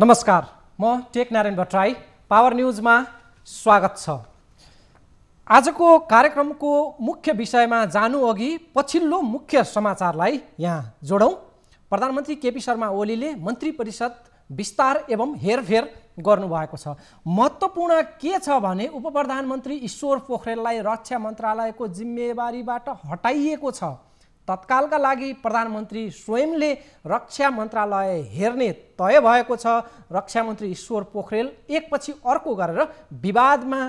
नमस्कार म take Narayan Bhattarai power न्युजमा स्वागत छ आजको कार्यक्रमको मुख्य विषयमा जानु अघि पछिल्लो मुख्य समाचारलाई यहाँ जोडौँ प्रधानमन्त्री केपी शर्मा ओलीले मन्त्री परिषद विस्तार एवं हेरफेर गर्नुभएको छ महत्त्वपूर्ण के छ भने उप प्रधानमन्त्री ईश्वर पोखरेललाई रक्षा मन्त्रालयको जिम्मेवारीबाट हटाइएको छ तत्कालका लागि प्रधानमन्त्री स्वयंले रक्षा मन्त्रालय हेर्ने तय भएको छ रक्षा मन्त्री ईश्वर पोखरेल एकपछि अर्को गरेर विवादमा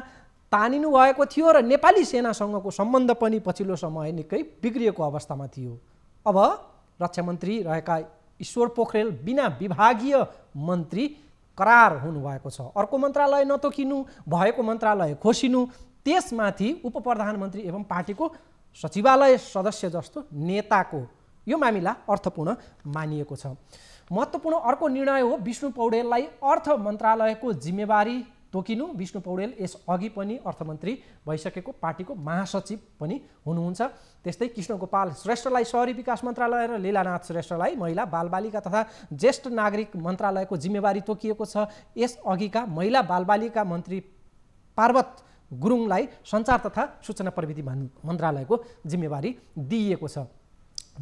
तानिनु भएको थियो र नेपाली सेनासँगको सम्बन्ध पनि पछिल्लो समय निकै बिग्रिएको अवस्थामा थियो अब रक्षा मन्त्री रहेका ईश्वर पोखरेल बिना विभागीय मन्त्री करार हुनुभएको छ अर्को मन्त्रालय नतोकिनु भएको मन्त्रालय खोसिनु त्यसमाथि उप प्रधानमन्त्री एवं पार्टीको सचिवालय सदस्य जस्तो नेताको यो मामिला अर्थपूर्ण मानिएको छ महत्त्वपूर्ण अर्को निर्णय हो विष्णु पौडेललाई अर्थ मन्त्रालयको जिम्मेवारी तोकिनु विष्णु पौडेल यसअघि पनि अर्थमन्त्री भइसकेको पार्टीको महासचिव पनि हुनुहुन्छ त्यस्तै कृष्ण गोपाल श्रेष्ठलाई सहरी विकास मन्त्रालय र लीलानाथ श्रेष्ठलाई महिला बालबालिका तथा ज्येष्ठ नागरिक मन्त्रालयको जिम्मेवारी तोकिएको छ यसअघिका महिला बालबालिका मन्त्री पार्वत गुरुङलाई सञ्चार तथा सूचना प्रविधि मन्त्रालयको जिम्मेवारी दिइएको छ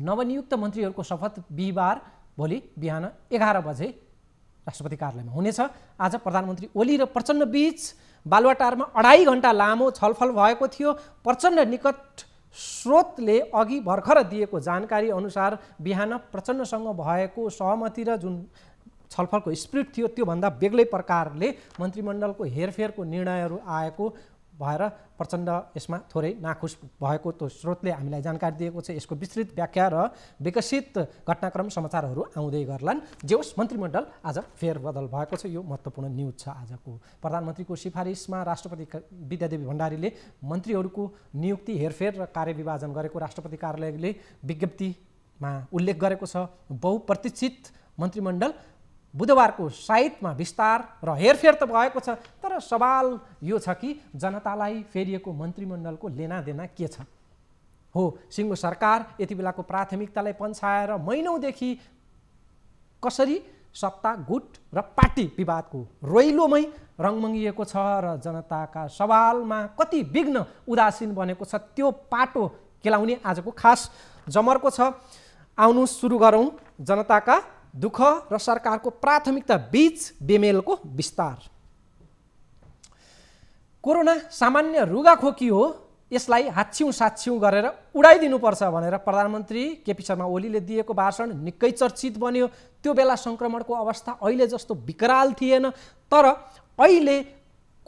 नवनियुक्त मन्त्रीहरूको शपथ बिहिबार भोलि बिहान एघार बजे राष्ट्रपति कार्यालयमा हुनेछ आज प्रधानमन्त्री ओली र प्रचण्ड बीच बालुवाटारमा अढाई घन्टा लामो छलफल भएको थियो प्रचण्ड निकट स्रोतले अघि भर्खर दिएको जानकारी अनुसार बिहान प्रचण्डसँग भएको सहमति र जुन छलफलको स्प्रिट थियो त्योभन्दा बेग्लै प्रकारले मन्त्रीमण्डलको हेरफेरको निर्णयहरू आएको भएर प्रचण्ड यसमा थोरै नाखुस भएको त्यो स्रोतले हामीलाई जानकारी दिएको छ यसको विस्तृत व्याख्या र विकसित घटनाक्रम समाचारहरू आउँदै गर्लान् होस् मन्त्रीमण्डल आज फेरबदल भएको छ यो महत्त्वपूर्ण न्युज छ आजको प्रधानमन्त्रीको सिफारिसमा राष्ट्रपति विद्यादेवी भण्डारीले मन्त्रीहरूको नियुक्ति हेरफेर र कार्यविभाजन गरेको राष्ट्रपति कार्यालयले विज्ञप्तिमा उल्लेख गरेको छ बहुप्रतिष्ठित मन्त्रीमण्डल बुधबारको साहित्यमा विस्तार र हेरफेर त भएको छ तर सवाल यो छ कि जनतालाई फेरिएको मन्त्रीमण्डलको लेनादेना के छ हो सिङ्गो सरकार यति बेलाको प्राथमिकतालाई पन्छाएर महिनौदेखि कसरी सत्ता गुट र पार्टी विवादको रोइलोमै रङमङ्गिएको छ र जनताका सवालमा कति विघ्न उदासीन बनेको छ त्यो पाटो केलाउने आजको खास जमर्को छ आउनु सुरु गरौँ जनताका दुःख र सरकारको प्राथमिकता बिच बेमेलको विस्तार कोरोना सामान्य रुगाखोकी हो यसलाई हाच्छ्यौँ साछ्यौँ गरेर उडाइदिनुपर्छ भनेर प्रधानमन्त्री केपी शर्मा ओलीले दिएको भाषण निकै चर्चित बन्यो त्यो बेला सङ्क्रमणको अवस्था अहिले जस्तो विकराल थिएन तर अहिले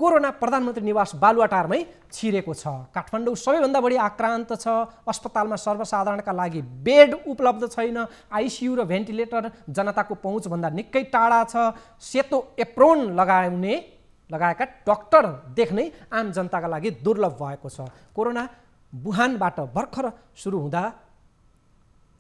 कोरोना प्रधानमन्त्री निवास बालुवाटारमै छिरेको छ काठमाडौँ सबैभन्दा बढी आक्रान्त छ अस्पतालमा सर्वसाधारणका लागि बेड उपलब्ध छैन आइसियु र भेन्टिलेटर जनताको पहुँचभन्दा निकै टाढा छ सेतो एप्रोन लगाउने लगाएका डक्टर देख्नै आम जनताका लागि दुर्लभ भएको छ कोरोना बुहानबाट भर्खर सुरु हुँदा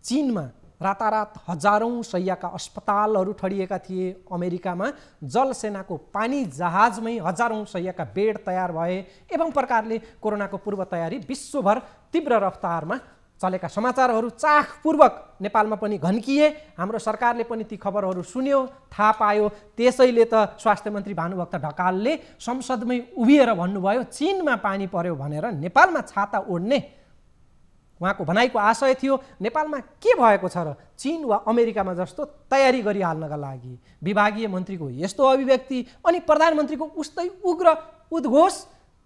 चिनमा रातारात हजारौँ सैयाका अस्पतालहरू ठडिएका थिए अमेरिकामा जलसेनाको पानी जहाजमै हजारौँ सैयाका बेड तयार भए एवं प्रकारले कोरोनाको पूर्व तयारी विश्वभर तीव्र रफ्तारमा चलेका समाचारहरू चाखपूर्वक नेपालमा पनि घन्किए हाम्रो सरकारले पनि ती खबरहरू सुन्यो थाहा पायो त्यसैले त स्वास्थ्य मन्त्री भानुभक्त ढकालले संसदमै उभिएर भन्नुभयो चिनमा पानी पर्यो भनेर नेपालमा छाता ओढ्ने उहाँको भनाइको आशय थियो नेपालमा के भएको छ र चिन वा अमेरिकामा जस्तो तयारी गरिहाल्नका लागि विभागीय मन्त्रीको यस्तो अभिव्यक्ति अनि प्रधानमन्त्रीको उस्तै उग्र उद्घोष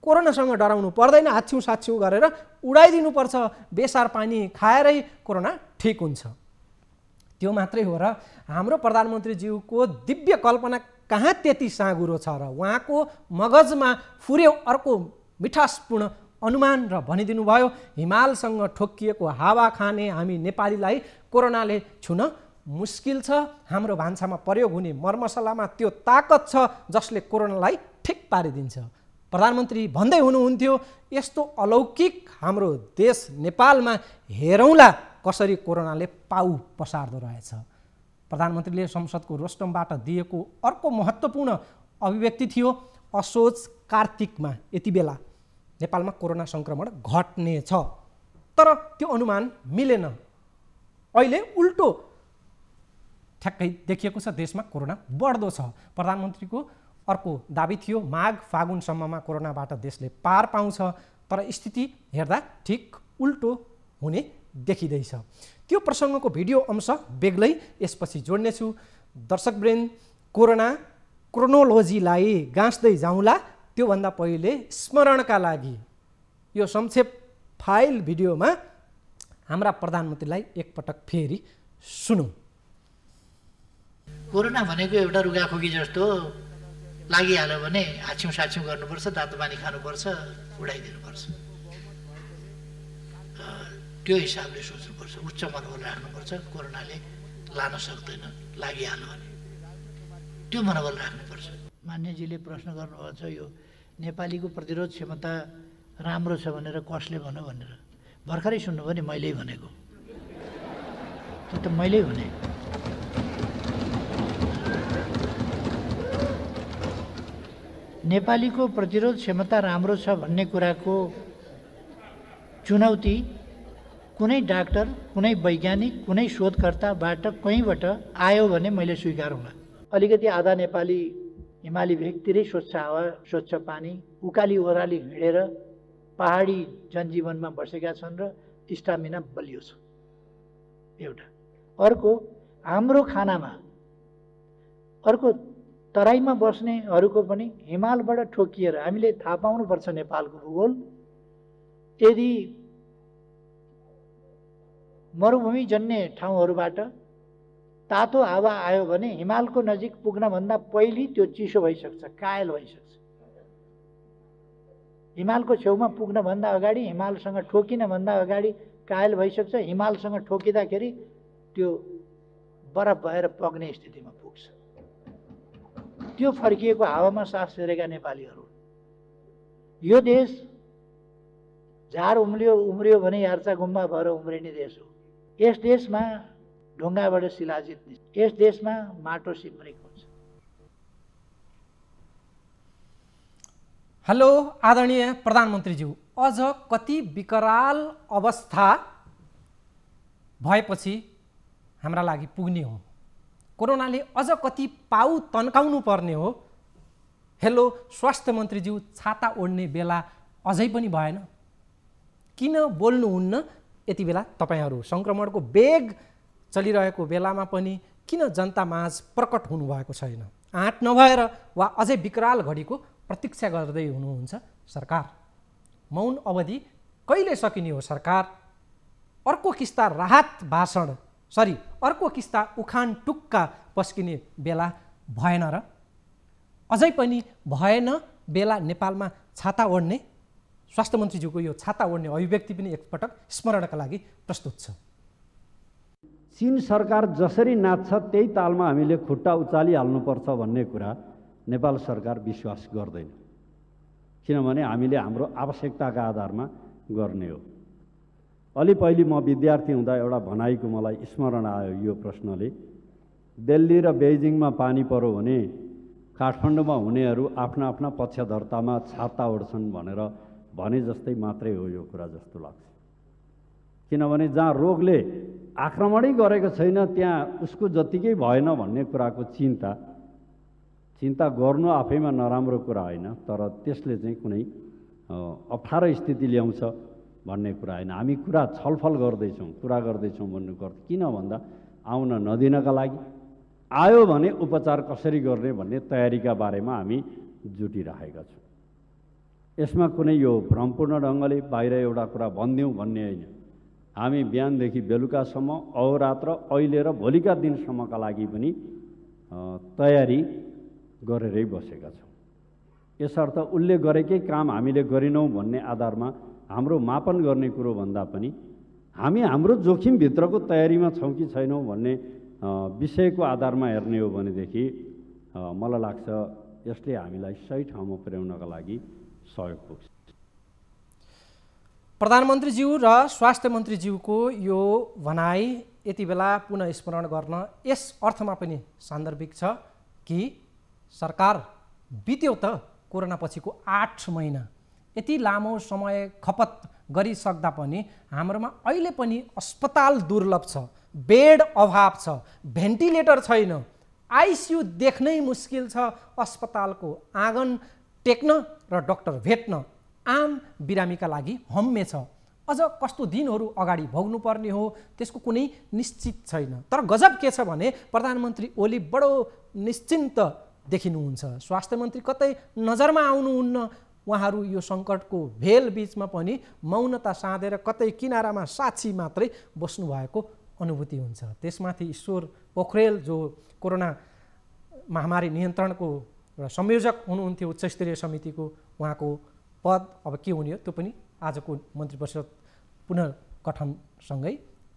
कोरोनासँग डराउनु पर्दैन हाछ्यौँ साछ्यौँ गरेर उडाइदिनुपर्छ बेसार पानी खाएरै कोरोना ठिक हुन्छ त्यो मात्रै हो र हाम्रो प्रधानमन्त्रीज्यूको दिव्य कल्पना कहाँ त्यति साँगुरो छ र उहाँको मगजमा फुर्यो अर्को मिठासपूर्ण अनुमान र भनिदिनु भयो हिमालसँग ठोक्किएको हावा खाने हामी नेपालीलाई कोरोनाले छुन मुस्किल छ हाम्रो भान्सामा प्रयोग हुने मरमसलामा त्यो ताकत छ जसले कोरोनालाई ठिक पारिदिन्छ प्रधानमन्त्री भन्दै हुनुहुन्थ्यो यस्तो अलौकिक हाम्रो देश नेपालमा हेरौँला कसरी कोरोनाले पाउ पसार्दो रहेछ प्रधानमन्त्रीले संसदको रोस्टमबाट दिएको अर्को महत्त्वपूर्ण अभिव्यक्ति थियो असोज कार्तिकमा यति बेला नेपालमा कोरोना सङ्क्रमण छ तर त्यो अनुमान मिलेन अहिले उल्टो ठ्याक्कै देखिएको छ देशमा कोरोना बढ्दो छ प्रधानमन्त्रीको अर्को दाबी थियो माघ फागुनसम्ममा कोरोनाबाट देशले पार पाउँछ तर स्थिति हेर्दा ठिक उल्टो हुने देखिँदैछ त्यो प्रसङ्गको भिडियो अंश बेग्लै यसपछि जोड्नेछु दर्शकवृन्द कोरोना क्रोनोलोजीलाई गाँच्दै जाउँला त्योभन्दा पहिले स्मरणका लागि यो संक्षेप फाइल भिडियोमा हाम्रा प्रधानमन्त्रीलाई एकपटक फेरि सुनौँ कोरोना भनेको एउटा रुगाखोकी जस्तो लागिहाल्यो भने हाछ्यौँ साछ्यौँ गर्नुपर्छ तातो पानी खानुपर्छ उडाइदिनुपर्छ त्यो हिसाबले सोच्नुपर्छ उच्च मनोबल राख्नुपर्छ कोरोनाले लान सक्दैन लागिहाल्यो भने त्यो मनोबल राख्नुपर्छ मान्यजीले प्रश्न गर्नुभएको छ यो नेपालीको प्रतिरोध क्षमता राम्रो छ भनेर कसले भन्यो भनेर भर्खरै सुन्नुभयो नि मैले भनेको त्यो त मैले भने नेपालीको प्रतिरोध क्षमता राम्रो छ भन्ने कुराको चुनौती कुनै डाक्टर कुनै वैज्ञानिक कुनै शोधकर्ताबाट कहीँबाट आयो भने मैले स्वीकार होला अलिकति आधा नेपाली हिमाली भेगतिरै स्वच्छ हावा स्वच्छ पानी उकाली ओह्राली हिँडेर पहाडी जनजीवनमा बसेका छन् र स्टामिना बलियो छ एउटा अर्को हाम्रो खानामा अर्को तराईमा बस्नेहरूको पनि हिमालबाट ठोकिएर हामीले थाहा पाउनुपर्छ नेपालको भूगोल यदि मरुभूमि जन्ने ठाउँहरूबाट तातो हावा आयो भने हिमालको नजिक पुग्नभन्दा पहिले त्यो चिसो भइसक्छ कायल भइसक्छ हिमालको छेउमा पुग्नभन्दा अगाडि हिमालसँग ठोकिनभन्दा अगाडि कायल भइसक्छ हिमालसँग ठोकिँदाखेरि त्यो बरफ भएर पग्ने स्थितिमा पुग्छ त्यो फर्किएको हावामा सास फेरेका नेपालीहरू यो देश झार उम्लियो उम्रियो भने यार्चा गुम्बा भएर उम्रिने देश हो यस देशमा ढुङ्गाबाट शिलाजित जित्ने यस देशमा माटो सिम्रिक हुन्छ हेलो आदरणीय प्रधानमन्त्रीज्यू अझ कति विकराल अवस्था भएपछि हाम्रा लागि पुग्ने हो कोरोनाले अझ कति पाउ तन्काउनु पर्ने हो हेलो स्वास्थ्य मन्त्रीज्यू छाता ओढ्ने बेला अझै पनि भएन किन बोल्नुहुन्न यति बेला तपाईँहरू सङ्क्रमणको बेग चलिरहेको बेलामा पनि किन जनता माझ प्रकट हुनुभएको छैन आँट नभएर वा अझै विकराल घडीको प्रतीक्षा गर्दै हुनुहुन्छ सरकार मौन अवधि कहिले सकिने हो सरकार अर्को किस्ता राहत भाषण सरी अर्को किस्ता उखान टुक्का पस्किने बेला भएन र अझै पनि भएन बेला नेपालमा छाता ओढ्ने स्वास्थ्य मन्त्रीज्यूको यो छाता ओढ्ने अभिव्यक्ति पनि एकपटक स्मरणका लागि प्रस्तुत छ चिन सरकार जसरी नाच्छ त्यही तालमा हामीले खुट्टा उचालिहाल्नुपर्छ भन्ने कुरा नेपाल सरकार विश्वास गर्दैन किनभने हामीले हाम्रो आवश्यकताका आधारमा गर्ने हो अलि पहिले म विद्यार्थी हुँदा एउटा भनाइको मलाई स्मरण आयो यो प्रश्नले दिल्ली र बेजिङमा पानी पर्यो भने काठमाडौँमा हुनेहरू आफ्ना आफ्ना पक्षधर्तामा छाता ओढ्छन् भनेर भने जस्तै मात्रै हो यो कुरा जस्तो लाग्छ किनभने जहाँ रोगले आक्रमणै गरेको छैन त्यहाँ उसको जत्तिकै भएन भन्ने कुराको चिन्ता चिन्ता गर्नु आफैमा नराम्रो कुरा होइन तर त्यसले चाहिँ कुनै अप्ठ्यारो स्थिति ल्याउँछ भन्ने कुरा होइन हामी कुरा छलफल गर्दैछौँ कुरा गर्दैछौँ भन्नु गर्छ किन भन्दा आउन नदिनका लागि आयो भने उपचार कसरी गर्ने भन्ने तयारीका बारेमा हामी जुटिराखेका छौँ यसमा कुनै यो भ्रमपूर्ण ढङ्गले बाहिर एउटा कुरा भनिदिउँ भन्ने होइन हामी बिहानदेखि बेलुकासम्म अहोरात्र अहिले र भोलिका दिनसम्मका लागि पनि तयारी गरेरै बसेका छौँ यसर्थ उसले गरेकै काम हामीले गरेनौँ भन्ने आधारमा हाम्रो मापन गर्ने कुरो भन्दा पनि हामी हाम्रो जोखिमभित्रको तयारीमा छौँ कि छैनौँ भन्ने विषयको आधारमा हेर्ने हो भनेदेखि मलाई लाग्छ यसले हामीलाई सही ठाउँमा पुर्याउनका लागि सहयोग पुग्छ प्रधानमन्त्रीज्यू र स्वास्थ्य मन्त्रीज्यूको यो भनाई यति बेला पुनः स्मरण गर्न यस अर्थमा पनि सान्दर्भिक छ कि सरकार बित्यो त कोरोना पछिको आठ महिना यति लामो समय खपत गरिसक्दा पनि हाम्रोमा अहिले पनि अस्पताल दुर्लभ छ बेड अभाव छ भेन्टिलेटर छैन आइसियु देख्नै मुस्किल छ अस्पतालको आँगन टेक्न र डक्टर भेट्न आम बिरामीका लागि हम्मे छ अझ कस्तो दिनहरू अगाडि भोग्नुपर्ने हो त्यसको कुनै निश्चित छैन तर गजब के छ भने प्रधानमन्त्री ओली बडो निश्चिन्त देखिनुहुन्छ स्वास्थ्य मन्त्री कतै नजरमा आउनुहुन्न उहाँहरू यो सङ्कटको भेल बिचमा पनि मौनता साँधेर कतै किनारामा साक्षी मात्रै बस्नु भएको अनुभूति हुन्छ त्यसमाथि ईश्वर पोखरेल जो कोरोना महामारी नियन्त्रणको एउटा संयोजक हुनुहुन्थ्यो उच्चस्तरीय समितिको उहाँको पद अब के हुने हो त्यो पनि आजको मन्त्री परिषद पुनर्गठनसँगै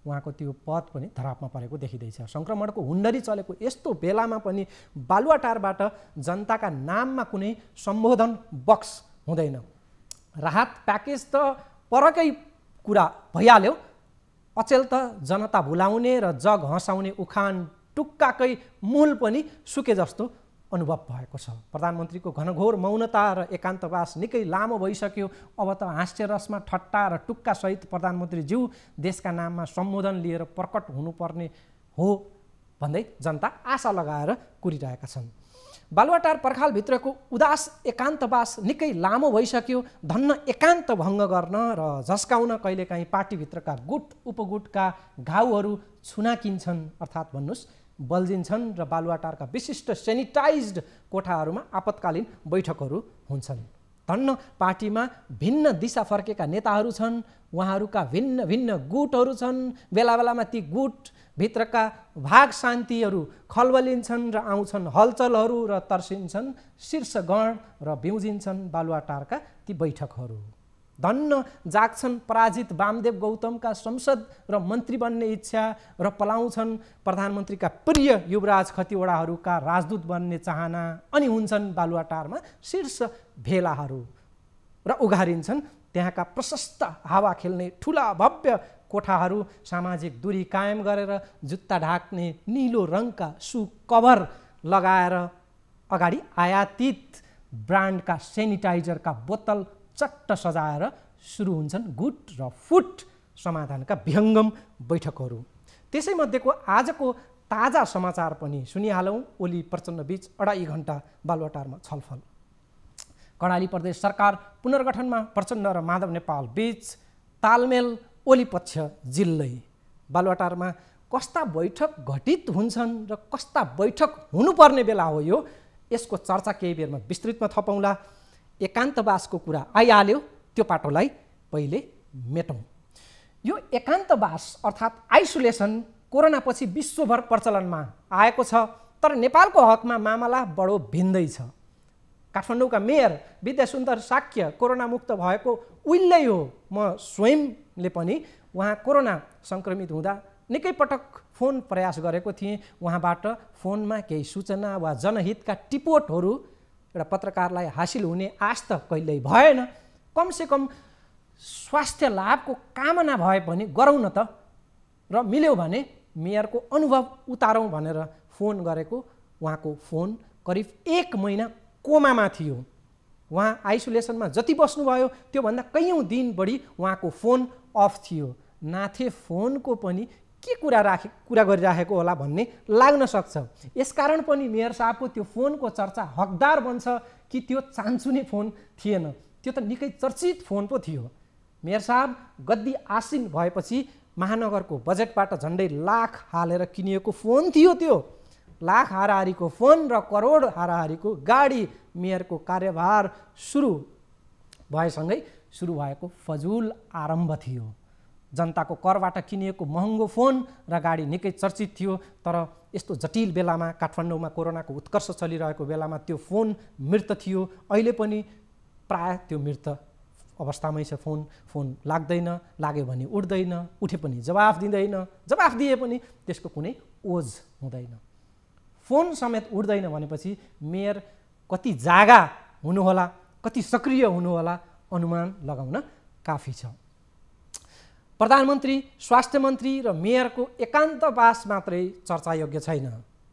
उहाँको त्यो पद पनि धरापमा परेको देखिँदैछ सङ्क्रमणको हुन्डरी चलेको यस्तो बेलामा पनि बालुवाटारबाट जनताका नाममा कुनै सम्बोधन बक्स हुँदैन राहत प्याकेज त परकै कुरा भइहाल्यो अचेल त जनता भुलाउने र जग हँसाउने उखान टुक्काकै मूल पनि सुके जस्तो अनुभव भएको छ प्रधानमन्त्रीको घनघोर मौनता र एकान्तवास निकै लामो भइसक्यो अब त हाँस्यरसमा ठट्टा र टुक्कासहित प्रधानमन्त्रीज्यू देशका नाममा सम्बोधन लिएर प्रकट हुनुपर्ने हो भन्दै जनता आशा लगाएर कुरिरहेका छन् बालुवाटार पर्खालभित्रको उदास एकान्तवास निकै लामो भइसक्यो धन्न एकान्त भङ्ग गर्न र झस्काउन कहिलेकाहीँ पार्टीभित्रका गुट उपगुटका घाउहरू छुनाकिन्छन् अर्थात् भन्नुहोस् बल्झिन्छन् र बालुवाटारका विशिष्ट सेनिटाइज्ड कोठाहरूमा आपतकालीन बैठकहरू हुन्छन् धन्न पार्टीमा भिन्न दिशा फर्केका नेताहरू छन् उहाँहरूका भिन्न भिन्न गुटहरू छन् बेला बेलामा ती गुटभित्रका भाग शान्तिहरू खलबलिन्छन् र आउँछन् हलचलहरू र तर्सिन्छन् शीर्षगण र बिउजिन्छन् बालुवाटारका ती बैठकहरू धन्न जाग्छन् पराजित वामदेव गौतमका संसद र मन्त्री बन्ने इच्छा र पलाउँछन् प्रधानमन्त्रीका प्रिय युवराज खतिवडाहरूका राजदूत बन्ने चाहना अनि हुन्छन् बालुवाटारमा शीर्ष भेलाहरू र उघारिन्छन् त्यहाँका प्रशस्त हावा खेल्ने ठुला भव्य कोठाहरू सामाजिक दूरी कायम गरेर जुत्ता ढाक्ने निलो रङका सु कभर लगाएर अगाडि आयातित ब्रान्डका सेनिटाइजरका बोतल चट्ट सजाएर सुरु हुन्छन् गुट र फुट समाधानका भ्यङ्गम बैठकहरू त्यसैमध्येको आजको ताजा समाचार पनि सुनिहालौँ ओली प्रचण्डबीच अढाई घन्टा बालुवाटारमा छलफल कर्णाली प्रदेश सरकार पुनर्गठनमा प्रचण्ड र माधव नेपाल बीच तालमेल ओली पक्ष जिल्लै बालुवाटारमा कस्ता बैठक घटित हुन्छन् र कस्ता बैठक हुनुपर्ने बेला हो यो यसको चर्चा केही बेरमा विस्तृतमा थपाउँला एकान्तवासको कुरा आइहाल्यो त्यो पाटोलाई पहिले मेटौँ यो एकान्तवास अर्थात् आइसोलेसन कोरोनापछि विश्वभर प्रचलनमा आएको छ तर नेपालको हकमा मामला बडो भिन्दै छ काठमाडौँका मेयर विद्यासुन्दर साक्य कोरोनामुक्त भएको उहिल्यै हो म स्वयंले पनि उहाँ कोरोना सङ्क्रमित हुँदा निकै पटक फोन प्रयास गरेको थिएँ उहाँबाट फोनमा केही सूचना वा जनहितका टिपोटहरू एउटा पत्रकारलाई हासिल हुने आश त कहिल्यै भएन कमसेकम स्वास्थ्य लाभको कामना भए पनि गरौँ न त र मिल्यो भने मेयरको अनुभव उतारौँ भनेर फोन गरेको उहाँको फोन करिब एक महिना कोमामा थियो उहाँ आइसोलेसनमा जति बस्नुभयो त्योभन्दा कैयौँ दिन बढी उहाँको फोन अफ थियो नाथे फोनको पनि के कुरा राखे कुरा गरिराखेको होला भन्ने लाग्न सक्छ यसकारण पनि मेयर साहबको त्यो फोनको चर्चा हकदार बन्छ कि त्यो चान्सुने फोन थिएन त्यो त निकै चर्चित फोन पो थियो मेयर साहब गद्दी आसिन भएपछि महानगरको बजेटबाट झन्डै लाख हालेर किनिएको फोन थियो त्यो लाख हाराहारीको फोन र करोड हाराहारीको गाडी मेयरको कार्यभार सुरु भएसँगै सुरु भएको फजुल आरम्भ थियो जनताको करबाट किनिएको महँगो फोन र गाडी निकै चर्चित थियो तर यस्तो जटिल बेलामा काठमाडौँमा कोरोनाको उत्कर्ष चलिरहेको बेलामा त्यो फोन मृत थियो अहिले पनि प्राय त्यो मृत अवस्थामै छ फोन फोन लाग्दैन लाग्यो भने उठ्दैन उठे पनि जवाफ दिँदैन जवाफ दिए पनि त्यसको कुनै ओज हुँदैन फोन समेत उठ्दैन भनेपछि मेयर कति जागा हुनुहोला कति सक्रिय हुनुहोला अनुमान लगाउन काफी छ प्रधानमन्त्री स्वास्थ्य मन्त्री र मेयरको एकान्तवास मात्रै चर्चायोग्य छैन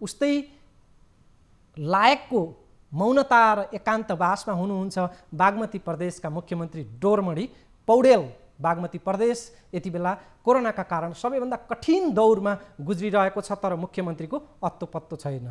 उस्तै लायकको मौनता र एकान्तवासमा हुनुहुन्छ बागमती प्रदेशका मुख्यमन्त्री डोरमणी पौडेल बागमती प्रदेश यति बेला कोरोनाका कारण सबैभन्दा कठिन दौरमा गुज्रिरहेको छ तर मुख्यमन्त्रीको अत्तो पत्तो छैन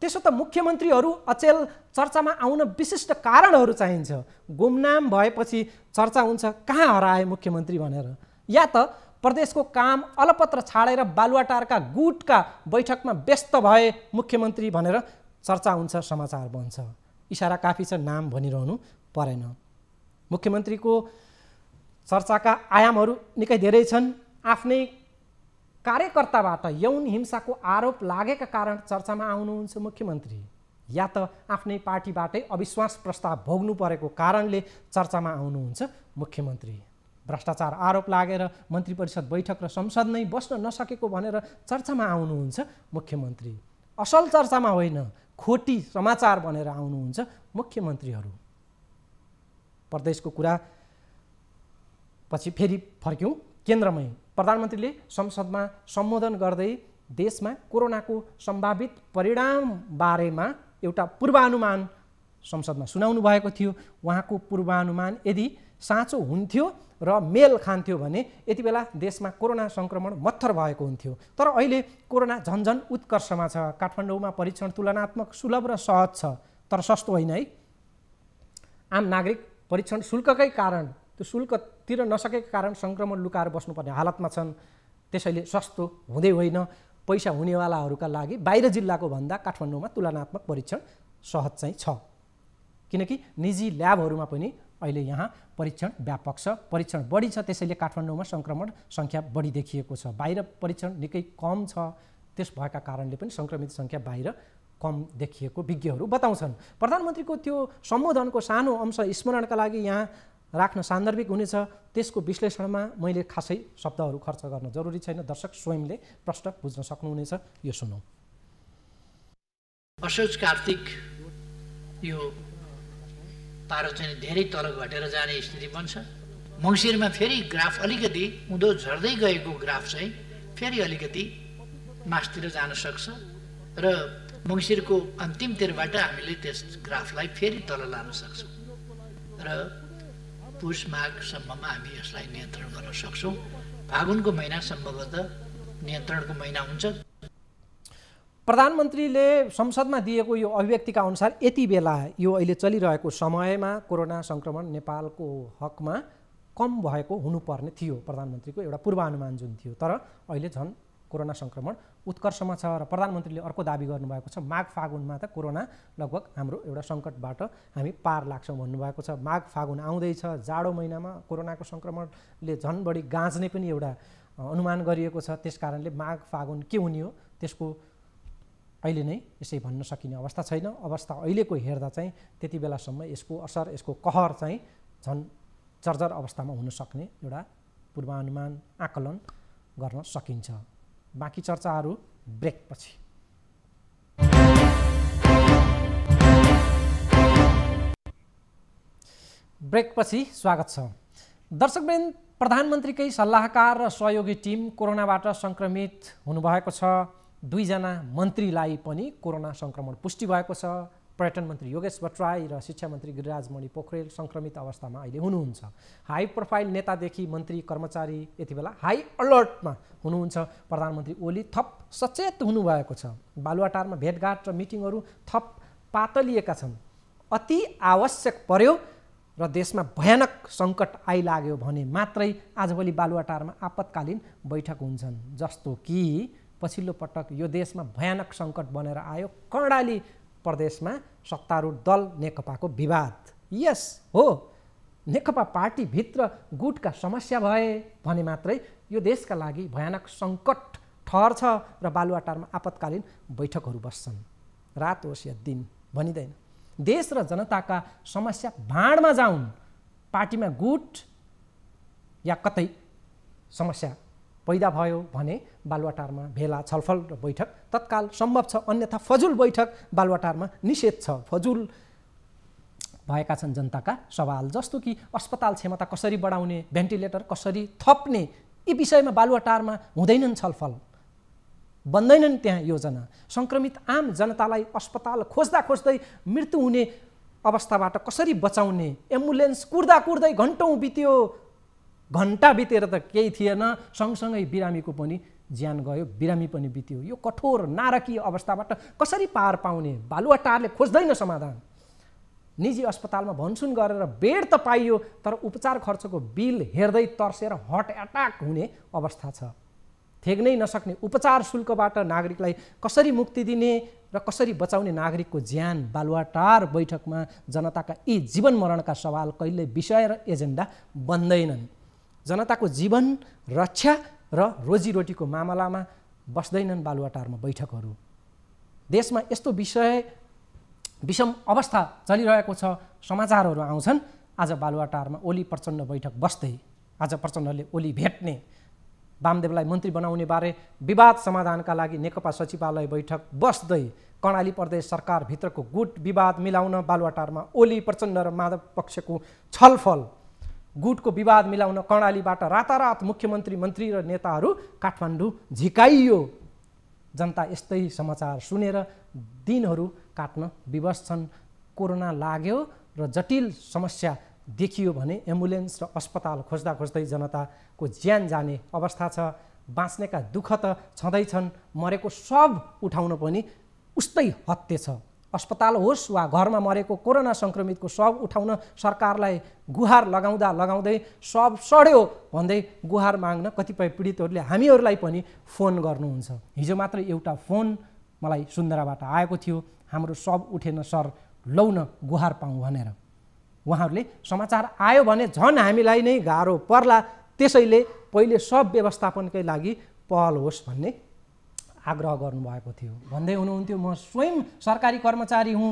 त्यसो त मुख्यमन्त्रीहरू अचेल चर्चामा आउन विशिष्ट कारणहरू चाहिन्छ गुमनाम भएपछि चर्चा हुन्छ कहाँ हराए मुख्यमन्त्री भनेर या त प्रदेशको काम अलपत्र छाडेर बालुवाटारका गुटका बैठकमा व्यस्त भए मुख्यमन्त्री भनेर चर्चा हुन्छ समाचार बन्छ इसारा काफी छ नाम भनिरहनु परेन मुख्यमन्त्रीको चर्चाका आयामहरू निकै धेरै छन् आफ्नै कार्यकर्ताबाट यौन हिंसाको आरोप लागेका कारण चर्चामा आउनुहुन्छ मुख्यमन्त्री या त आफ्नै पार्टीबाटै अविश्वास प्रस्ताव भोग्नु परेको कारणले चर्चामा आउनुहुन्छ मुख्यमन्त्री भ्रष्टाचार आरोप लागेर मन्त्री परिषद बैठक र संसद नै बस्न नसकेको भनेर चर्चामा आउनुहुन्छ मुख्यमन्त्री असल चर्चामा होइन खोटी समाचार भनेर आउनुहुन्छ मुख्यमन्त्रीहरू प्रदेशको कुरा पछि फेरि फर्क्यौँ केन्द्रमै प्रधानमन्त्रीले संसदमा सम्बोधन गर्दै देशमा कोरोनाको सम्भावित परिणाम बारेमा एउटा पूर्वानुमान संसदमा सुनाउनु भएको थियो उहाँको पूर्वानुमान यदि साँचो हुन्थ्यो र मेल खान्थ्यो भने यति बेला देशमा कोरोना सङ्क्रमण मत्थर भएको हुन्थ्यो तर अहिले कोरोना झन्झन उत्कर्षमा छ काठमाडौँमा परीक्षण तुलनात्मक सुलभ र सहज छ तर सस्तो होइन है आम नागरिक परीक्षण शुल्ककै कारण त्यो शुल्क तिर्न नसकेको कारण सङ्क्रमण लुकाएर बस्नुपर्ने हालतमा छन् त्यसैले सस्तो हुँदै होइन पैसा हुनेवालाहरूका लागि बाहिर जिल्लाको भन्दा काठमाडौँमा तुलनात्मक परीक्षण सहज चाहिँ छ किनकि निजी ल्याबहरूमा पनि अहिले यहाँ परीक्षण व्यापक छ परीक्षण बढी छ त्यसैले काठमाडौँमा सङ्क्रमण सङ्ख्या बढी देखिएको छ बाहिर परीक्षण निकै कम छ त्यस भएका कारणले पनि सङ्क्रमित सङ्ख्या बाहिर कम देखिएको विज्ञहरू बताउँछन् प्रधानमन्त्रीको त्यो सम्बोधनको सानो अंश स्मरणका लागि यहाँ राख्न सान्दर्भिक हुनेछ त्यसको विश्लेषणमा मैले खासै शब्दहरू खर्च गर्न जरुरी छैन दर्शक स्वयंले प्रश्न बुझ्न सक्नुहुनेछ यो सुनौ असोज कार्तिक यो पारो चाहिँ धेरै तल घटेर जाने स्थिति बन्छ मङ्सिरमा फेरि ग्राफ अलिकति उँधो झर्दै गएको ग्राफ चाहिँ फेरि अलिकति मासतिर जान सक्छ र मङ्सिरको अन्तिमतिरबाट हामीले त्यस ग्राफलाई फेरि तल लान सक्छौँ र पुष माघसम्ममा हामी यसलाई नियन्त्रण गर्न सक्छौँ फागुनको महिना सम्भवतः नियन्त्रणको महिना हुन्छ प्रधानमन्त्रीले संसदमा दिएको यो अभिव्यक्तिका अनुसार यति बेला यो अहिले चलिरहेको समयमा कोरोना सङ्क्रमण नेपालको हकमा कम भएको हुनुपर्ने थियो प्रधानमन्त्रीको एउटा पूर्वानुमान जुन थियो तर अहिले झन् कोरोना सङ्क्रमण उत्कर्षमा छ र प्रधानमन्त्रीले अर्को दावी गर्नुभएको छ माघ फागुनमा त कोरोना लगभग हाम्रो एउटा सङ्कटबाट हामी पार लाग्छौँ भन्नुभएको छ माघ फागुन आउँदैछ जाडो महिनामा कोरोनाको सङ्क्रमणले झन् बढी गाँच्ने पनि एउटा अनुमान गरिएको छ त्यस कारणले माघ फागुन के हुने हो त्यसको अहिले नै यसै भन्न सकिने अवस्था छैन अवस्था अहिलेको हेर्दा चाहिँ त्यति बेलासम्म यसको असर यसको कहर चाहिँ झन् जर्जर अवस्थामा हुनसक्ने एउटा पूर्वानुमान आकलन गर्न सकिन्छ बाँकी चर्चाहरू ब्रेकपछि ब्रेकपछि स्वागत छ दर्शकवृन्द प्रधानमन्त्रीकै सल्लाहकार र सहयोगी टिम कोरोनाबाट सङ्क्रमित हुनुभएको छ दुईजना मन्त्रीलाई पनि कोरोना सङ्क्रमण पुष्टि भएको छ पर्यटन मन्त्री योगेश भट्टराई र शिक्षा मन्त्री गिरिराज मणि पोखरेल सङ्क्रमित अवस्थामा अहिले हुनुहुन्छ हाई प्रोफाइल नेतादेखि मन्त्री कर्मचारी यति बेला हाई अलर्टमा हुनुहुन्छ प्रधानमन्त्री ओली थप सचेत हुनुभएको छ बालुवाटारमा भेटघाट र मिटिङहरू थप पातलिएका छन् अति आवश्यक पर्यो र देशमा भयानक सङ्कट आइलाग्यो भने मात्रै आजभोलि बालुवाटारमा आपतकालीन बैठक हुन्छन् जस्तो कि पछिल्लो पटक यो देशमा भयानक सङ्कट बनेर आयो कर्णाली प्रदेशमा सत्तारूढ दल नेकपाको विवाद यस हो नेकपा पार्टीभित्र गुटका समस्या भए भने मात्रै यो देशका लागि भयानक सङ्कट ठहर्छ र बालुवाटारमा आपतकालीन बैठकहरू बस्छन् रात होस् या दिन भनिँदैन देश र जनताका समस्या भाँडमा जाउन् पार्टीमा गुट या कतै समस्या पैदा भयो भने बालुवाटारमा भेला छलफल र बैठक तत्काल सम्भव छ अन्यथा फजुल बैठक बालुवाटारमा निषेध छ फजुल भएका छन् जनताका सवाल जस्तो कि अस्पताल क्षमता कसरी बढाउने भेन्टिलेटर कसरी थप्ने यी विषयमा बालुवाटारमा हुँदैनन् छलफल बन्दैनन् त्यहाँ योजना सङ्क्रमित आम जनतालाई अस्पताल खोज्दा खोज्दै मृत्यु हुने अवस्थाबाट कसरी बचाउने एम्बुलेन्स कुर्दा कुर्दै घन्टौँ बित्यो घन्टा बितेर त केही थिएन सँगसँगै बिरामीको पनि ज्यान गयो बिरामी पनि बित्यो यो कठोर नारकीय अवस्थाबाट कसरी पार पाउने बालुवाटारले खोज्दैन समाधान निजी अस्पतालमा भनसुन गरेर बेड त पाइयो तर उपचार खर्चको बिल हेर्दै तर्सेर हट एट्याक हुने अवस्था छ थेग्नै नसक्ने उपचार शुल्कबाट नागरिकलाई कसरी मुक्ति दिने र कसरी बचाउने नागरिकको ज्यान बालुवाटार बैठकमा जनताका यी जीवन मरणका सवाल कहिल्यै विषय र एजेन्डा बन्दैनन् जनताको जीवन रक्षा र रोजीरोटीको मामलामा बस्दैनन् बालुवाटारमा बैठकहरू देशमा यस्तो विषय विषम अवस्था चलिरहेको छ समाचारहरू आउँछन् आज बालुवाटारमा ओली प्रचण्ड बैठक बस्दै आज प्रचण्डले ओली भेट्ने वामदेवलाई मन्त्री बनाउने बारे विवाद समाधानका लागि नेकपा सचिवालय बैठक बस्दै कर्णाली प्रदेश सरकारभित्रको गुट विवाद मिलाउन बालुवाटारमा ओली प्रचण्ड र माधव पक्षको छलफल गुटको विवाद मिलाउन कर्णालीबाट रातारात मुख्यमन्त्री मन्त्री र नेताहरू काठमाडौँ झिकाइयो जनता यस्तै समाचार सुनेर दिनहरू काट्न विवश छन् कोरोना लाग्यो र जटिल समस्या देखियो भने एम्बुलेन्स र अस्पताल खोज्दा खोज्दै जनताको ज्यान जाने अवस्था छ बाँच्नेका दुःख त छँदैछन् मरेको सब उठाउन पनि उस्तै हत्ते छ अस्पताल होस् वा घरमा मरेको कोरोना सङ्क्रमितको शव उठाउन सरकारलाई गुहार लगाउँदा लगाउँदै शव सड्यो भन्दै गुहार माग्न कतिपय पीडितहरूले हामीहरूलाई पनि फोन गर्नुहुन्छ हिजो मात्र एउटा फोन मलाई सुन्दराबाट आएको थियो हाम्रो शव उठेन सर लौन गुहार पाउँ भनेर उहाँहरूले समाचार आयो भने झन् हामीलाई नै गाह्रो पर्ला त्यसैले पहिले सब व्यवस्थापनकै लागि पहल होस् भन्ने आग्रह गर्नुभएको थियो भन्दै हुनुहुन्थ्यो म स्वयं सरकारी कर्मचारी हुँ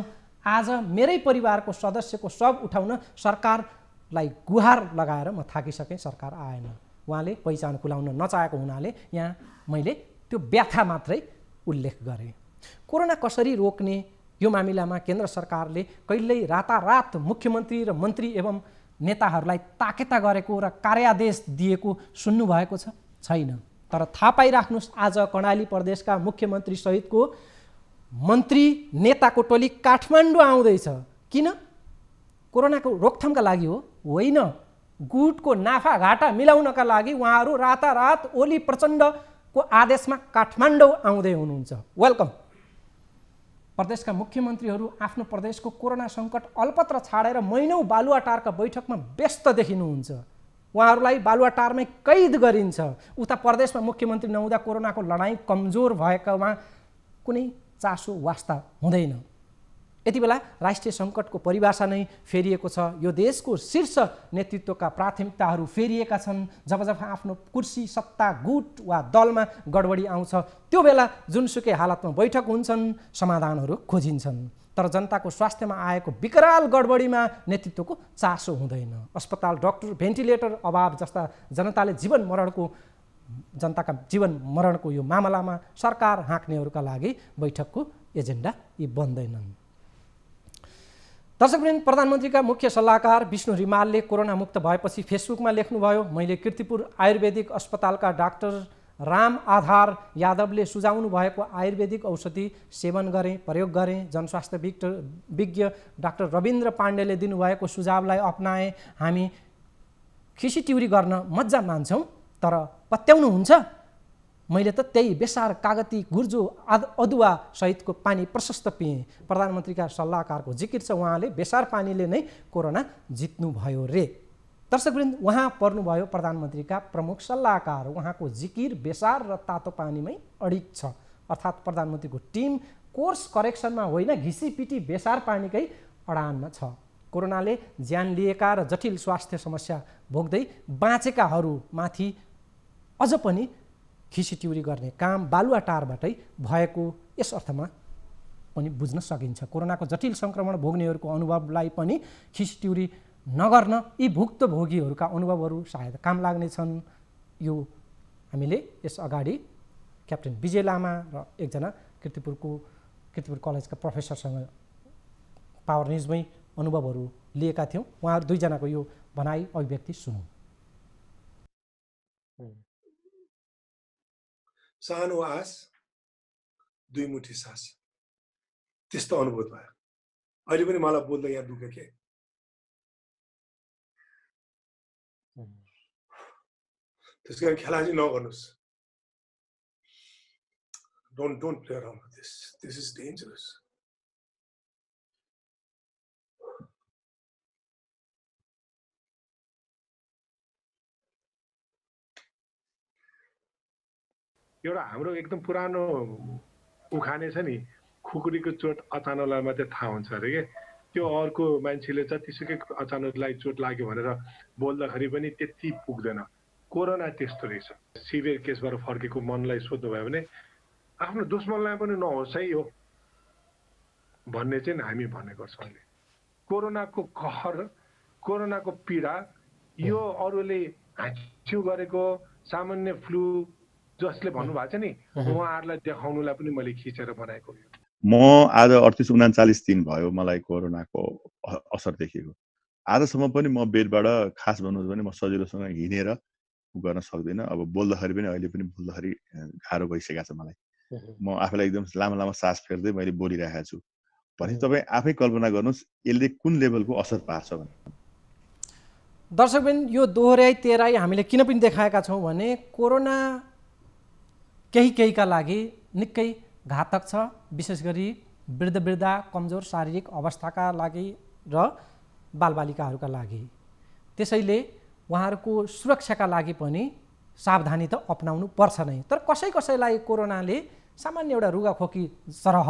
आज मेरै परिवारको सदस्यको सब उठाउन सरकारलाई गुहार लगाएर म थाकिसकेँ सरकार आएन उहाँले पहिचान खुलाउन नचाहेको हुनाले यहाँ मैले त्यो व्याख्या मात्रै उल्लेख गरेँ कोरोना कसरी रोक्ने यो मामिलामा केन्द्र सरकारले कहिल्यै रातारात मुख्यमन्त्री र मन्त्री एवं नेताहरूलाई ताकेता गरेको र कार्यादेश दिएको सुन्नुभएको छैन तर थाहा पाइराख्नुहोस् आज कर्णाली प्रदेशका मुख्यमन्त्री सहितको मन्त्री नेताको टोली काठमाडौँ आउँदैछ किन कोरोनाको रोकथामका लागि हो होइन गुटको नाफा घाटा मिलाउनका लागि उहाँहरू रातारात ओली प्रचण्डको आदेशमा काठमाडौँ आउँदै हुनुहुन्छ वेलकम प्रदेशका मुख्यमन्त्रीहरू आफ्नो प्रदेशको कोरोना सङ्कट अल्पत्र छाडेर महिनौ बालुवाटारका बैठकमा व्यस्त देखिनुहुन्छ उहाँहरूलाई बालुवाटारमै कैद गरिन्छ उता प्रदेशमा मुख्यमन्त्री नहुँदा कोरोनाको लडाइँ कमजोर भएकोमा कुनै चासो वास्ता हुँदैन यति बेला राष्ट्रिय सङ्कटको परिभाषा नै फेरिएको छ यो देशको शीर्ष नेतृत्वका प्राथमिकताहरू फेरिएका छन् जब जब आफ्नो कुर्सी सत्ता गुट वा दलमा गडबडी आउँछ त्यो बेला जुनसुकै हालतमा बैठक हुन्छन् समाधानहरू खोजिन्छन् तर जनताको स्वास्थ्यमा आएको विकराल गडबडीमा नेतृत्वको चासो हुँदैन अस्पताल डक्टर भेन्टिलेटर अभाव जस्ता जनताले जीवन मरणको जनताका जीवन मरणको यो मामलामा सरकार हाँक्नेहरूका लागि बैठकको एजेन्डा यी बन्दैनन् दर्शकवृन्द प्रधानमन्त्रीका मुख्य सल्लाहकार विष्णु रिमालले कोरोना मुक्त भएपछि फेसबुकमा लेख्नुभयो मैले किर्तिपुर आयुर्वेदिक अस्पतालका डाक्टर राम आधार यादवले सुझाउनु भएको आयुर्वेदिक औषधि सेवन गरेँ प्रयोग गरेँ जनस्वास्थ्य विज्ञ डाक्टर रविन्द्र पाण्डेले दिनुभएको सुझावलाई अप्नाएँ हामी खिसी टिउरी गर्न मजा मान्छौँ तर पत्याउनु हुन्छ मैले त त्यही बेसार कागती गुर्जो आद अदुवा सहितको पानी प्रशस्त पिएँ प्रधानमन्त्रीका सल्लाहकारको जिकिर छ उहाँले बेसार पानीले नै कोरोना जित्नुभयो रे दर्शकवृन्द उहाँ पर्नुभयो प्रधानमन्त्रीका प्रमुख सल्लाहकार उहाँको जिकिर बेसार र तातो पानीमै अडिक छ अर्थात् प्रधानमन्त्रीको टिम कोर्स करेक्सनमा होइन घिसिपिटी बेसार पानीकै अडानमा छ कोरोनाले ज्यान लिएका र जटिल स्वास्थ्य समस्या भोग्दै बाँचेकाहरूमाथि अझ पनि ट्युरी गर्ने काम बालुवाटारबाटै भएको यस अर्थमा पनि बुझ्न सकिन्छ कोरोनाको जटिल सङ्क्रमण भोग्नेहरूको अनुभवलाई पनि ट्युरी नगर्न यी भुक्तभोगीहरूका अनुभवहरू सायद काम लाग्ने छन् यो हामीले यस अगाडि क्याप्टेन विजय लामा र एकजना किर्तिपुरको किर्तिपुर कलेजका प्रोफेसरसँग पावर न्युजमै अनुभवहरू लिएका थियौँ उहाँहरू दुईजनाको यो भनाई अभिव्यक्ति सुनौँ सानो आस दुई मुठी सास त्यस्तो अनुभव भयो अहिले पनि मलाई बोल्दा यहाँ दुःख के त्यस कारण खेला चाहिँ नगर्नुहोस् don't don't play around this this is dangerous एउटा हाम्रो एकदम पुरानो उखाने छ नि खुकुरीको चोट अचानकलाई मात्रै थाहा हुन्छ अरे के त्यो अर्को मान्छेले जतिसुकै अचानकलाई चोट लाग्यो भनेर बोल्दाखेरि पनि त्यति पुग्दैन कोरोना त्यस्तो रहेछ सिभियर केसबाट फर्केको मनलाई सोध्नुभयो भने आफ्नो दुश्मनलाई पनि नहोस् है हो भन्ने चाहिँ हामी भन्ने गर्छौँ अहिले कोरोनाको कहर कोरोनाको पीडा यो अरूले हाँस्यु गरेको सामान्य फ्लू जसले भन्नुभएको छ नि उहाँहरूलाई देखाउनुलाई पनि मैले खिचेर बनाएको म आज अडतिस उनाचालिस दिन भयो मलाई कोरोनाको असर देखेको आजसम्म पनि म बेडबाट खास भन्नु भने म सजिलोसँग हिँडेर गर्न सक्दैन अब बोल्दाखेरि पनि अहिले पनि बोल्दाखेरि गाह्रो भइसकेको छ मलाई म आफैलाई एकदम लामो लामो सास फेर्दै मैले बोलिरहेको छु भने तपाईँ आफै कल्पना गर्नुहोस् यसले कुन लेभलको असर पार्छ भने दर्शक दर्शकबिन यो दोहोऱ्याइ तेह्राइ हामीले किन पनि देखाएका छौँ भने कोरोना केही केहीका लागि निकै घातक छ विशेष गरी वृद्ध वृद्धा कमजोर शारीरिक अवस्थाका लागि र बालबालिकाहरूका लागि त्यसैले उहाँहरूको सुरक्षाका लागि पनि सावधानी त अप्नाउनु पर्छ नै तर कसै कसैलाई कोरोनाले सामान्य एउटा रुगाखोकी सरह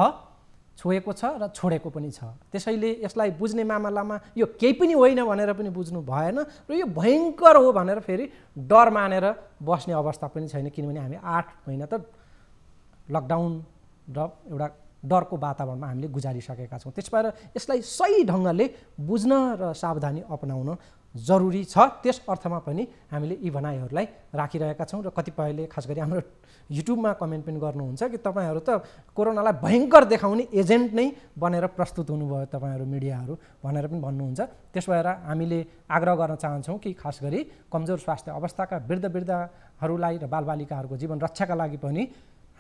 छोएको छ र छोडेको पनि छ त्यसैले यसलाई बुझ्ने मामलामा यो केही पनि होइन भनेर पनि बुझ्नु भएन र यो भयङ्कर हो भनेर फेरि डर मानेर बस्ने अवस्था पनि छैन किनभने हामी आठ महिना त लकडाउन र एउटा डरको वातावरणमा हामीले गुजारिसकेका छौँ त्यस भएर यसलाई सही ढङ्गले बुझ्न र सावधानी अपनाउन जरुरी छ त्यस अर्थमा पनि हामीले यी भनाइहरूलाई राखिरहेका छौँ र कतिपयले खास गरी हाम्रो युट्युबमा कमेन्ट पनि गर्नुहुन्छ कि तपाईँहरू त कोरोनालाई भयङ्कर देखाउने एजेन्ट नै बनेर प्रस्तुत हुनुभयो तपाईँहरू मिडियाहरू भनेर पनि भन्नुहुन्छ त्यस भएर हामीले आग्रह गर्न चाहन्छौँ कि खास गरी कमजोर स्वास्थ्य अवस्थाका वृद्ध वृद्धहरूलाई र बालबालिकाहरूको जीवन रक्षाका लागि पनि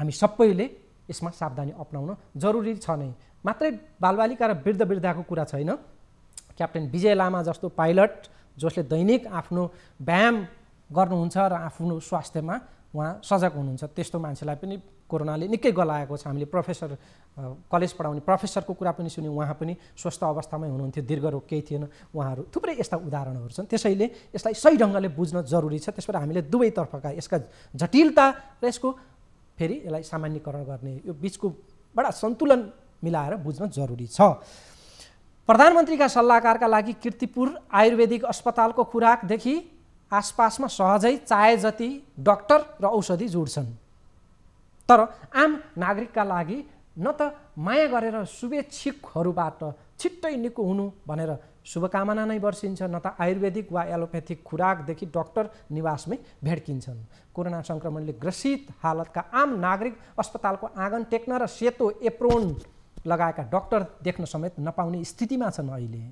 हामी सबैले यसमा सावधानी अप्नाउन जरुरी छ नै मात्रै बालबालिका र वृद्ध वृद्धाको कुरा छैन क्याप्टेन विजय लामा जस्तो पाइलट जसले दैनिक आफ्नो व्यायाम गर्नुहुन्छ र आफ्नो स्वास्थ्यमा उहाँ सजग हुनुहुन्छ त्यस्तो मान्छेलाई पनि कोरोनाले निकै गलाएको छ हामीले प्रोफेसर कलेज पढाउने प्रोफेसरको कुरा पनि सुन्यौँ उहाँ पनि स्वस्थ अवस्थामै हुनुहुन्थ्यो दीर्घ रोग केही थिएन उहाँहरू थुप्रै यस्ता उदाहरणहरू छन् त्यसैले यसलाई सही ढङ्गले बुझ्न जरुरी छ त्यसबाट हामीले दुवैतर्फका यसका जटिलता र यसको फेरि यसलाई सामान्यकरण गर्ने यो बिचको बडा सन्तुलन मिलाएर बुझ्न जरुरी छ प्रधानमन्त्रीका सल्लाहकारका लागि किर्तिपुर आयुर्वेदिक अस्पतालको खुराकदेखि आसपासमा सहजै चाहे जति डक्टर र औषधि जुड्छन् तर आम नागरिकका लागि न त माया गरेर शुभेच्छिकहरूबाट छिट्टै निको हुनु भनेर शुभकामना नै वर्षिन्छ न त आयुर्वेदिक वा एलोप्याथिक खुराकदेखि डक्टर निवासमै भेट्किन्छन् कोरोना सङ्क्रमणले ग्रसित हालतका आम नागरिक अस्पतालको आँगन टेक्न र सेतो एप्रोन लगाएका डक्टर देख्न समेत नपाउने स्थितिमा छन् अहिले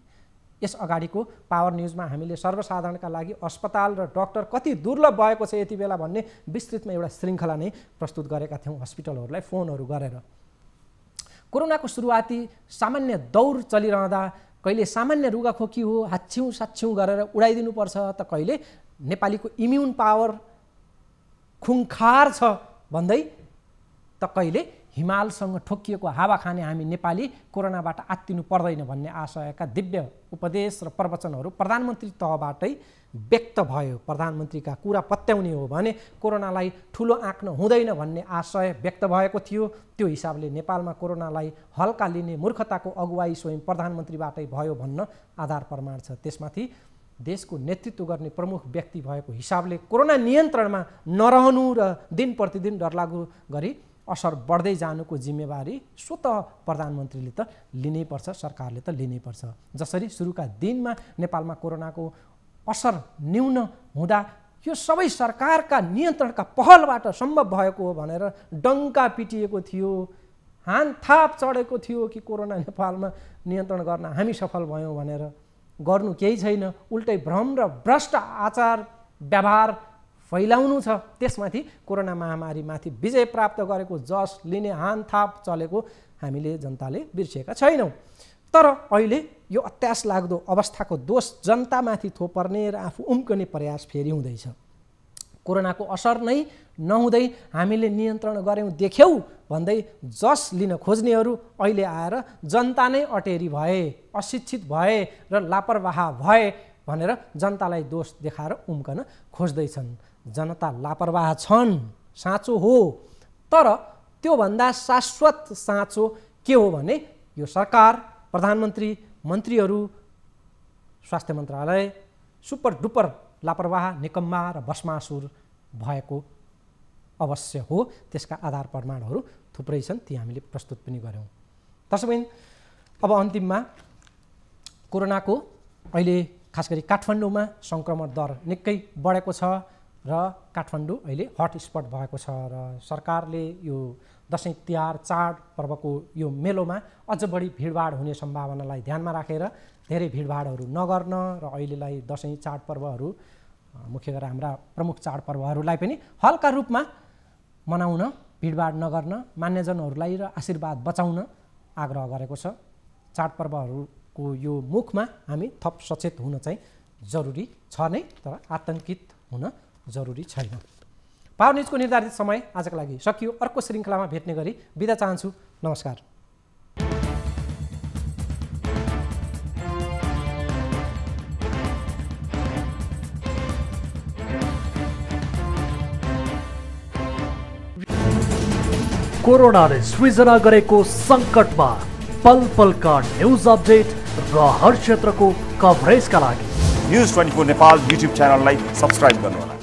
यस अगाडिको पावर न्युजमा हामीले सर्वसाधारणका लागि अस्पताल र डक्टर कति दुर्लभ भएको छ यति बेला भन्ने विस्तृतमा एउटा श्रृङ्खला नै प्रस्तुत गरेका थियौँ हस्पिटलहरूलाई फोनहरू गरेर कोरोनाको सुरुवाती सामान्य दौड चलिरहँदा कहिले सामान्य रुगाखोकी हो हाच्छ्यौँ साच्छ्यौँ गरेर उडाइदिनुपर्छ त कहिले नेपालीको इम्युन पावर खुङखार छ भन्दै त कहिले हिमालसँग ठोकिएको हावा खाने हामी नेपाली कोरोनाबाट आत्तिनु पर्दैन भन्ने आशयका दिव्य उपदेश र प्रवचनहरू प्रधानमन्त्री तहबाटै व्यक्त भयो प्रधानमन्त्रीका कुरा पत्याउने हो भने कोरोनालाई ठुलो आँक्न हुँदैन भन्ने आशय व्यक्त भएको थियो त्यो हिसाबले नेपालमा कोरोनालाई हल्का लिने मूर्खताको अगुवाई स्वयं प्रधानमन्त्रीबाटै भयो भन्न आधार प्रमाण छ त्यसमाथि देशको नेतृत्व गर्ने प्रमुख व्यक्ति भएको हिसाबले कोरोना नियन्त्रणमा नरहनु र दिन प्रतिदिन डरलागु गरी असर बढ्दै जानुको जिम्मेवारी स्वत प्रधानमन्त्रीले त लिनै पर्छ सरकारले त लिनै पर्छ जसरी सुरुका दिनमा नेपालमा कोरोनाको असर न्यून हुँदा यो सबै सरकारका नियन्त्रणका पहलबाट सम्भव भएको हो भनेर डङ्का पिटिएको थियो हान थाप चढेको थियो कि कोरोना नेपालमा नियन्त्रण गर्न हामी सफल भयौँ भनेर गर्नु केही छैन उल्टै भ्रम र भ्रष्ट आचार व्यवहार फैलाउनु छ त्यसमाथि कोरोना महामारीमाथि विजय प्राप्त गरेको जस लिने हान थाप चलेको हामीले जनताले बिर्सिएका छैनौँ तर अहिले यो अत्यास लाग्दो अवस्थाको दोष जनतामाथि थोपर्ने र आफू उम्कने प्रयास फेरि हुँदैछ कोरोनाको असर नै नहुँदै हामीले नियन्त्रण गऱ्यौँ देख्यौँ भन्दै जस लिन खोज्नेहरू अहिले आएर जनता नै अटेरी भए अशिक्षित भए र लापरवाह भए भनेर जनतालाई दोष देखाएर उम्कन खोज्दैछन् जनता लापरवाह छन् साँचो हो तर त्योभन्दा शाश्वत साँचो के हो भने यो सरकार प्रधानमन्त्री मन्त्रीहरू स्वास्थ्य मन्त्रालय सुपर डुपर लापरवाह निकम्मा र भस्मासुर भएको अवश्य हो त्यसका आधार प्रमाणहरू थुप्रै छन् ती हामीले प्रस्तुत पनि गऱ्यौँ तसमै अब अन्तिममा कोरोनाको अहिले खास गरी काठमाडौँमा सङ्क्रमण दर निकै बढेको छ र काठमाडौँ अहिले हटस्पट भएको छ र सरकारले यो दसैँ तिहार चाड पर्वको यो मेलोमा अझ बढी भिडभाड हुने सम्भावनालाई ध्यानमा राखेर धेरै भिडभाडहरू नगर्न र अहिलेलाई दसैँ चाडपर्वहरू मुख्य गरेर हाम्रा प्रमुख चाडपर्वहरूलाई पनि हल्का रूपमा मनाउन भिडभाड नगर्न मान्यजनहरूलाई र आशीर्वाद बचाउन आग्रह गरेको छ चाडपर्वहरूको यो मुखमा हामी थप सचेत हुन चाहिँ जरुरी छ नै तर आतङ्कित हुन जरुरी छैन पावर न्युजको निर्धारित समय आजको लागि सकियो अर्को श्रृङ्खलामा भेट्ने गरी बिदा चाहन्छु नमस्कार कोरोनाले सृजना गरेको सङ्कटमा पल पलका न्युज अपडेट र हर क्षेत्रको कभरेजका लागि news twenty four Nepal YouTube च्यानललाई सब्सक्राइब गर्नुहोला